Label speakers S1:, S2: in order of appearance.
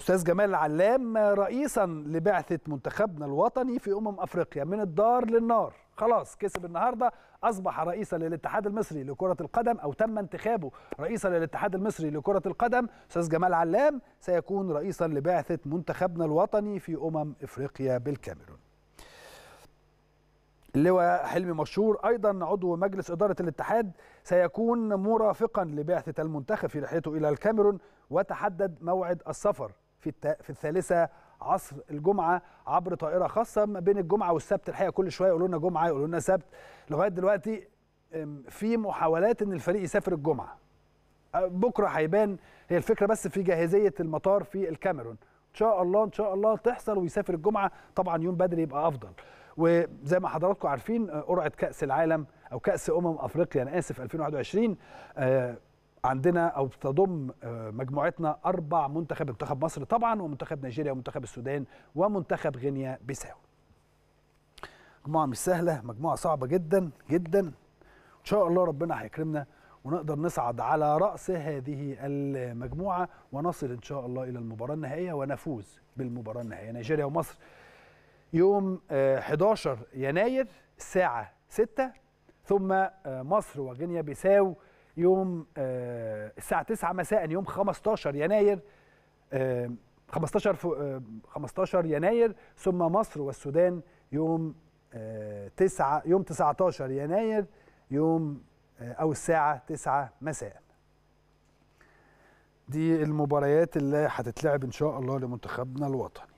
S1: استاذ جمال علام رئيسا لبعثه منتخبنا الوطني في امم افريقيا من الدار للنار خلاص كسب النهارده اصبح رئيسا للاتحاد المصري لكره القدم او تم انتخابه رئيسا للاتحاد المصري لكره القدم استاذ جمال علام سيكون رئيسا لبعثه منتخبنا الوطني في امم افريقيا بالكاميرون اللواء حلمي مشهور ايضا عضو مجلس اداره الاتحاد سيكون مرافقا لبعثه المنتخب في رحلته الى الكاميرون وتحدد موعد السفر في في الثالثه عصر الجمعه عبر طائره خاصه ما بين الجمعه والسبت الحقيقه كل شويه يقولوا لنا جمعه يقولوا لنا سبت لغايه دلوقتي في محاولات ان الفريق يسافر الجمعه بكره هيبان هي الفكره بس في جاهزيه المطار في الكاميرون ان شاء الله ان شاء الله تحصل ويسافر الجمعه طبعا يوم بدري يبقى افضل وزي ما حضراتكم عارفين قرعه كاس العالم او كاس امم افريقيا انا اسف 2021 عندنا او تضم آه، مجموعتنا اربع منتخب منتخب مصر طبعا ومنتخب نيجيريا ومنتخب السودان ومنتخب غينيا بيساو مجموعه مش سهله مجموعه صعبه جدا جدا ان شاء الله ربنا هيكرمنا ونقدر نصعد على راس هذه المجموعه ونصل ان شاء الله الى المباراه النهائيه ونفوز بالمباراه النهائيه نيجيريا ومصر يوم 11 آه، يناير الساعه 6 ثم آه، مصر وغينيا بيساو يوم آه، الساعه 9 مساء يوم 15 يناير 15 آه، 15 آه، يناير ثم مصر والسودان يوم 9 يوم 19 يناير يوم او الساعه 9 مساء دي المباريات اللي هتتلعب ان شاء الله لمنتخبنا الوطني